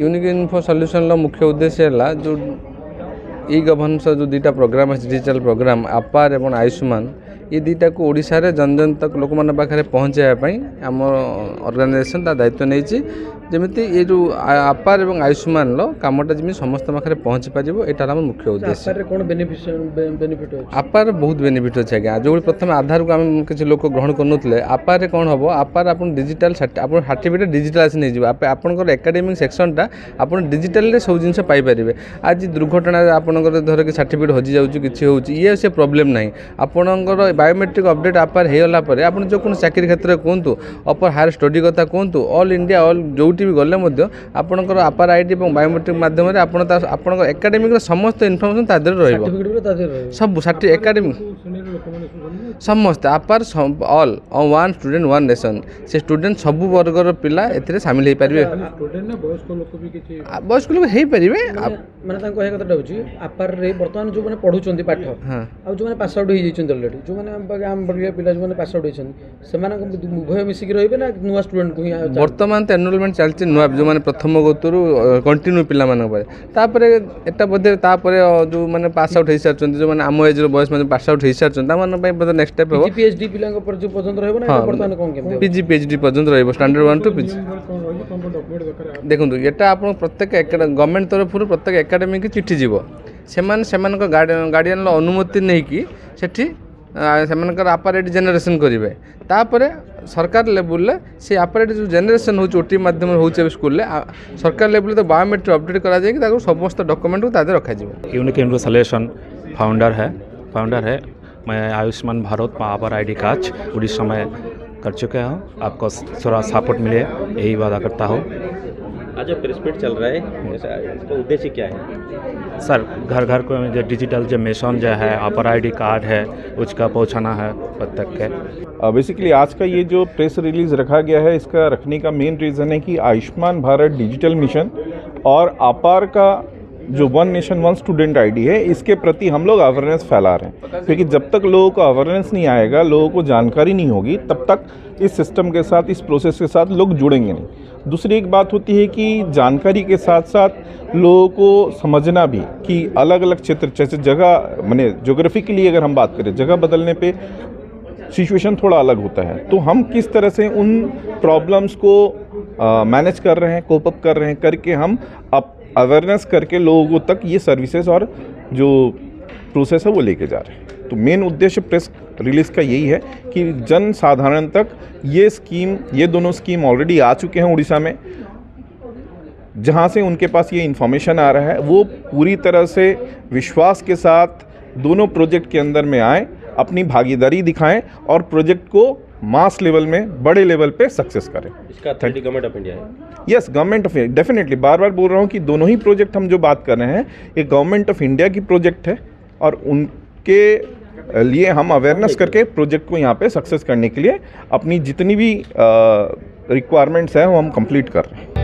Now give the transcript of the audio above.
unique info ସଲ୍ୟୁସନ୍ର ମୁଖ୍ୟ ଉଦ୍ଦେଶ୍ୟ ହେଲା ଯେଉଁ ଇ ଗଭର୍ଣ୍ଣାନ୍ସର ଯେଉଁ ଦୁଇଟା ପ୍ରୋଗ୍ରାମ୍ ଅଛି ଡିଜିଟାଲ୍ ପ୍ରୋଗ୍ରାମ୍ ଆପାର୍ ଏବଂ ଆୟୁଷ୍ମାନ ଏ ଦୁଇଟାକୁ ଓଡ଼ିଶାରେ ଜନଜନ ତକ ଲୋକମାନଙ୍କ ପାଖରେ ପହଞ୍ଚାଇବା ପାଇଁ ଆମ ଅର୍ଗାନାଇଜେସନ୍ ତା ଦାୟିତ୍ୱ ନେଇଛି ଯେମିତି ଏ ଯେଉଁ ଆପାର ଏବଂ ଆୟୁଷ୍ମାନର କାମଟା ଯେମିତି ସମସ୍ତଙ୍କ ପାଖରେ ପହଞ୍ଚି ପାରିବ ଏଇଟା ହେଲା ଆମର ମୁଖ୍ୟ ଉଦ୍ଦେଶ୍ୟ କ'ଣ ବେନିଫିଟ୍ ଆପାର ବହୁତ ବେନିଫିଟ୍ ଅଛି ଆଜ୍ଞା ଯେଉଁଭଳି ପ୍ରଥମେ ଆଧାରକୁ ଆମେ କିଛି ଲୋକ ଗ୍ରହଣ କରୁନଥିଲେ ଆପାରରେ କ'ଣ ହେବ ଆପାର ଆପଣ ଡିଜିଟାଲ୍ ଆପଣ ସାର୍ଟିଫିକେଟ୍ ଡିଜିଟାଲାଇଜ୍ ନେଇଯିବ ଆପଣଙ୍କର ଏକାଡେମିକ୍ ସେକ୍ସନଟା ଆପଣ ଡିଜିଟାଲରେ ସବୁ ଜିନିଷ ପାଇପାରିବେ ଆଜି ଦୁର୍ଘଟଣାରେ ଆପଣଙ୍କର ଧର କି ସାର୍ଟିଫିକେଟ୍ ହଜିଯାଉଛି କିଛି ହେଉଛି ଇଏ ସେ ପ୍ରୋବ୍ଲେମ୍ ନାହିଁ ଆପଣଙ୍କର ବାୟୋମେଟ୍ରିକ୍ ଅପଡ଼େଟ୍ ଆପାର ହେଇଗଲା ପରେ ଆପଣ ଯେକୌଣସି ଚାକିରି କ୍ଷେତ୍ରରେ କୁହନ୍ତୁ ଅପର ହାୟର ଷ୍ଟଡ଼ି କଥା କୁହନ୍ତୁ ଅଲ୍ ଇଣ୍ଡିଆ ଅଲ୍ ଯେଉଁ ଯେଉଁଠି ବି ଗଲେ ମଧ୍ୟ ଆପଣଙ୍କର ଆପାର ଆଇ ଡି ଏବଂ ବାୟୋମେଟ୍ରିକ୍ ମାଧ୍ୟମରେ ଆପଣ ତା ଆପଣଙ୍କ ଏକାଡେମିକ୍ର ସମସ୍ତ ଇନଫର୍ମେସନ୍ ତା ଦେହରେ ରହିବ ସବୁ ଷାଠିଏ ଏକାଡେମିକ୍ ସମସ୍ତେ ଆପାର ଅଲ୍ ୱାନ୍ ଷ୍ଟୁଡେଣ୍ଟ ୱାନ୍ ନେସନ୍ ସେ ଷ୍ଟୁଡେଣ୍ଟ ସବୁ ବର୍ଗର ପିଲା ଏଥିରେ ସାମିଲ ହେଇପାରିବେ ବୟସ୍କ ଲୋକ ହେଇପାରିବେ ମାନେ ତାଙ୍କୁ କହିବା କଥାଟା ହେଉଛି ଆପାରରେ ବର୍ତ୍ତମାନ ଯେଉଁମାନେ ପଢ଼ୁଛନ୍ତି ପାଠ ଆଉ ଯେଉଁମାନେ ପାସ୍ ଆଉଟ୍ ହେଇଯାଇଛନ୍ତି ଅଲରେଡ଼ି ଯେଉଁମାନେ ଆମ ପରିକା ପିଲା ଯେଉଁମାନେ ପାସ୍ ଆଉଟ୍ ହେଇଛନ୍ତି ସେମାନଙ୍କ ଉଭୟ ମିଶିକି ରହିବେ ନା ନୂଆ ଷ୍ଟୁଡେଣ୍ଟଙ୍କୁ ହିଁ ବର୍ତ୍ତମାନ ତ ଏନରୋଲମେଣ୍ଟ ଚାଲିଛି ନୂଆ ଯେଉଁମାନେ ପ୍ରଥମ ଗୋତରୁ କଣ୍ଟିନ୍ୟୁ ପିଲାମାନଙ୍କ ପାଇଁ ତାପରେ ଏଟା ବୋଧେ ତାପରେ ଯେଉଁମାନେ ପାସ୍ ଆଉଟ୍ ହେଇସାରିଛନ୍ତି ଯେଉଁମାନେ ଆମ ଏଜ୍ର ବୟସ ମାନେ ପାସ୍ ଆଉଟ୍ ହେଇସାରିଛନ୍ତି ତାମାନଙ୍କ ପାଇଁ ବୋଧେ ନେକ୍ସଟ ଷ୍ଟେପ୍ ହେବ ପିଏଚ୍ଡି ପିଲାଙ୍କ ପର୍ଯ୍ୟନ୍ତ ରହିବ ନା ବର୍ତ୍ତମାନ କ'ଣ କେମିତି ପିଜି ପିଏଚ୍ଡି ପର୍ଯ୍ୟନ୍ତ ରହିବ ଷ୍ଟାଣ୍ଡାର୍ଡ ୱାନ୍ ଟୁ ପିଜି ଦେଖନ୍ତୁ ଏଟା ଆପଣ ପ୍ରତ୍ୟେକ ଗଭର୍ଣ୍ଣମେଣ୍ଟ ତରଫରୁ ପ୍ରତ୍ୟେକ ଏକାଡେମୀକି ଚିଠି ଯିବ ସେମାନେ ସେମାନଙ୍କ ଗାର୍ଡ଼ିଆନର ଅନୁମତି ନେଇକି ସେଠି सेपारेट जेनेसन करेंगे तापर सरकार लेवल ले, से आपारेट जो जेनेसन हो टी मध्यम हो स्कूल सरकार लेवल तो बायोमेट्रिक अपडेट कर समस्त डक्यूमेंट को रखा यूनिकेन सलेसन फाउंडर है फाउंडर है मैं Ayushman Bharat our I D card Orissa में कर चुके हूँ आपको थोड़ा सपोर्ट मिले यही वादा करता हूँ आज जो प्रेस मीट चल रहा है इसका उद्देश्य क्या है सर घर घर को जो डिजिटल जो मिशन जो है अपर आईडी कार्ड है उसका पहुंचाना है पद तक है बेसिकली uh, आज का ये जो प्रेस रिलीज रखा गया है इसका रखने का मेन रीज़न है कि आयुष्मान भारत डिजिटल मिशन और अपार का जो one nation one student ID है इसके प्रति हम लोग अवेयरनेस फैला रहे हैं क्योंकि जब तक लोगों को अवेयरनेस नहीं आएगा लोगों को जानकारी नहीं होगी तब तक इस सिस्टम के साथ इस प्रोसेस के साथ लोग जुड़ेंगे नहीं दूसरी एक बात होती है कि जानकारी के साथ साथ लोगों को समझना भी कि अलग अलग क्षेत्र जैसे जगह मैंने जोग्राफी के लिए अगर हम बात करें जगह बदलने पर सिचुएशन थोड़ा अलग होता है तो हम किस तरह से उन प्रॉब्लम्स को मैनेज कर रहे हैं कोप अप कर रहे हैं करके हम अप अवेयरनेस करके लोगों तक ये सर्विसेज और जो प्रोसेस है वो लेके जा रहे हैं तो मेन उद्देश्य प्रेस रिलीज का यही है कि जन साधारण तक ये स्कीम ये दोनों स्कीम ऑलरेडी आ चुके हैं उड़ीसा में जहाँ से उनके पास ये इन्फॉर्मेशन आ रहा है वो पूरी तरह से विश्वास के साथ दोनों प्रोजेक्ट के अंदर में आएँ अपनी भागीदारी दिखाएं और प्रोजेक्ट को मास लेवल में बड़े लेवल पे सक्सेस करें इसका अथॉरिटी गवर्नमेंट ऑफ इंडिया है yes government of India definitely बार बार बोल रहा हूँ कि दोनों ही प्रोजेक्ट हम जो बात कर रहे हैं ये गवर्नमेंट ऑफ इंडिया की प्रोजेक्ट है और उनके लिए हम अवेयरनेस करके प्रोजेक्ट को यहाँ पे सक्सेस करने के लिए अपनी जितनी भी रिक्वायरमेंट्स हैं वो हम कंप्लीट कर रहे हैं